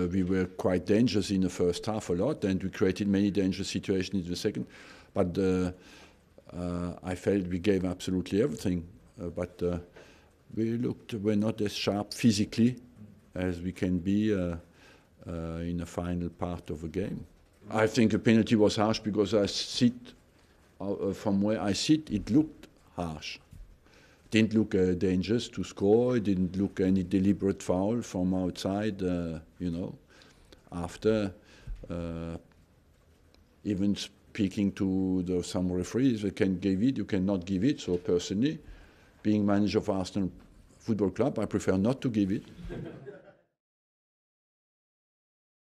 Uh, we were quite dangerous in the first half a lot, and we created many dangerous situations in the second. But uh, uh, I felt we gave absolutely everything. but we looked, we're not as sharp physically as we can be in the final part of a game. I think the penalty was harsh because I sit, from where I sit, it looked harsh didn't look uh, dangerous to score. It didn't look any deliberate foul from outside. Uh, you know, after uh, even speaking to the, some referees, you can give it, you cannot give it. So personally, being manager of Arsenal Football Club, I prefer not to give it.